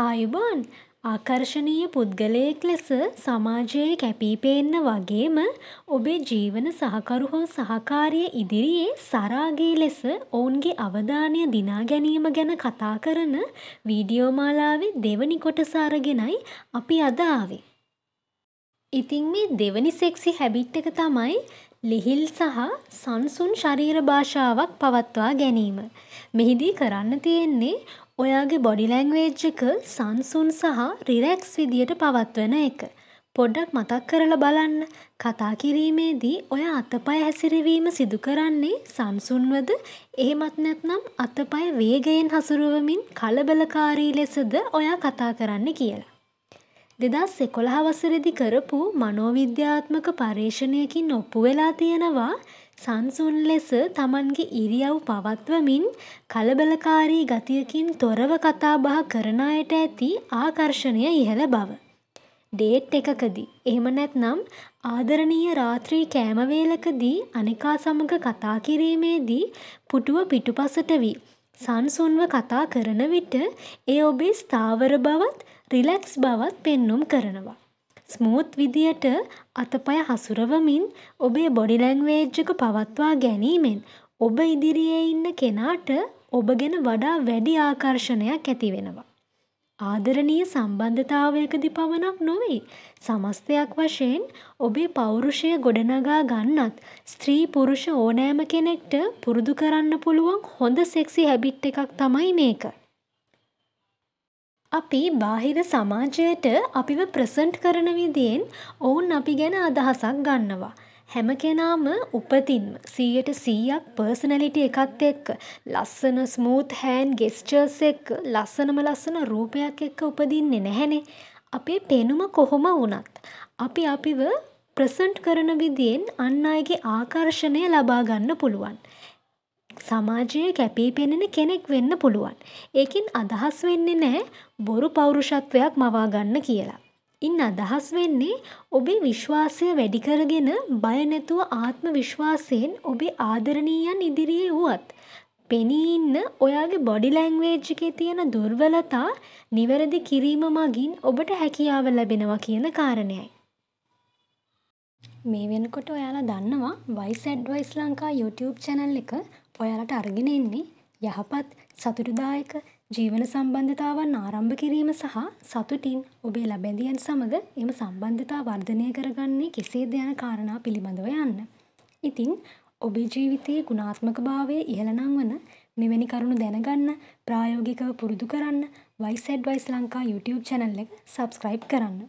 ආයුබෝවන් ආකර්ෂණීය පුද්ගලයෙක් ලෙස සමාජයේ කැපී පේන්න වගේම ඔබේ ජීවන සහකරු හෝ සහකාරිය ඉදිරියේ සරාගී ලෙස ඔවුන්ගේ අවධානය දිනා ගැනීම ගැන කතා කරන වීඩියෝ මාලාවේ දෙවනි කොටස අරගෙනයි අපි අද ආවේ. ඉතින් මේ දෙවනි සෙක්සි හැබිට් එක තමයි ලිහිල් සහ සංසුන් ශරීර භාෂාවක් පවත්වා ගැනීම. මෙහිදී කරන්න තියෙන්නේ ඔයාගේ බොඩි ලැංවේජ් එක සංසුන් සහ රිලැක්ස් විදියට පවත්වන එක. පොඩ්ඩක් මතක් කරලා බලන්න කතා කිරීමේදී ඔය අතපය හැසිරවීම සිදු කරන්නේ සංසුන්වද එහෙමත් නැත්නම් අතපය වේගයෙන් හසුරුවමින් කලබලකාරී ලෙසද ඔයා කතා කරන්න කියලා. දෙදස් එකොළහ වසරෙදි කරපු මනෝවිද්‍යාත්මක පර්යේෂණයකින් ඔප්පු වෙලා තියෙනවා සංසුන් ලෙස තමන්ගේ ඉරියව් පවත්වමින් කලබලකාරී ගතියකින් තොරව කතාබහ කරන අයට ඇති ආකර්ෂණය ඉහළ බව. ඩේට් එකකදී එහෙම නැත්නම් ආදරණීය රාත්‍රී කෑම වේලකදී අනිකා සමග කතා කිරීමේදී පුටුව පිටුපසට වී සන්සුන්ව කතා කරන විට එය ඔබේ ස්ථාවර බවත් රිලැක්ස් බවත් පෙන්නුම් කරනවා. ස්මූත් විදියට අතපය හසුරුවමින් ඔබේ බොඩි ලැංවේජ් එක පවත්වා ගැනීමෙන් ඔබ ඉදිරියේ ඉන්න කෙනාට ඔබ ගැන වඩා වැඩි ආකර්ෂණයක් ඇතිවෙනවා. ආදරණීය සම්බන්ධතාවයකදී පමණක් නොවේ. සමස්තයක් වශයෙන් ඔබේ පෞරුෂය ගොඩනගා ගන්නත් ස්ත්‍රී පුරුෂ ඕනෑම කෙනෙක්ට පුරුදු කරන්න පුළුවන් හොඳ සෙක්සි හැබිට් එකක් තමයි මේක. අපි බාහිර සමාජයට අපිව ප්‍රසන්ට් කරන විදියෙන් ඔවුන් අපි ගැන අදහසක් ගන්නවා. හැම කෙනාම උපතින්ම සීයට සීයක් පර්සනලිට එකත් එක්ක ලස්සන ස්මූත් හෑන් ගෙස්චර්ස් එක් ලස්සනම ලස්සන රූපයක් එක්ක උපදින්නේ නැහැනේ අපේ පෙනුම කොහොම වනත් අපි අපිව ප්‍රසන්ට් කරන විදියෙන් අන්න අයගේ ආකර්ෂණය ලබාගන්න පුළුවන්. සමාජයේ කැපී පෙනෙන කෙනෙක් වෙන්න පුළුවන්. ඒකින් අදහස් වෙන්නේ නැහැ බොරු පෞරුෂත්වයක් මවාගන්න කියලා. ඉන් අදහස් වෙන්නේ ඔබේ විශ්වාසය වැඩි කරගෙන බය නැතුව ආත්ම විශ්වාසයෙන් ඔබේ ආදරණීයන් ඉදිරියේ වුවත් පෙනී ඉන්න ඔයාගේ බොඩි ලැංවේජ් එකේ තියෙන දුර්වලතා නිවැරදි කිරීම මගින් ඔබට හැකියාව ලැබෙනවා කියන කාරණයයි. මේ වෙනකොට ඔයාලා දන්නවා wise advice Lanka YouTube channel එක ඔයාලට අරගෙන එන්නේ යහපත් සතුටුදායක ජීවන සම්බන්ධතාවන් ආරම්භ කිරීම සහ සතුටින් ඔබේ ලබැඳියන් සමඟ එම සම්බන්ධතා වර්ධනය කරගන්නේ කෙසේද යන කාරණා පිළිබඳව යන්න. ඉතින් ඔබේ ජීවිතයේ ගුණාත්මක භාවය ඉහළ නංවන මෙවැනි කරුණු දැනගන්න ප්‍රායෝගිකව පුරුදු කරන්න wise advice Lanka YouTube channel එක සබස්ක්‍රයිබ් කරන්න.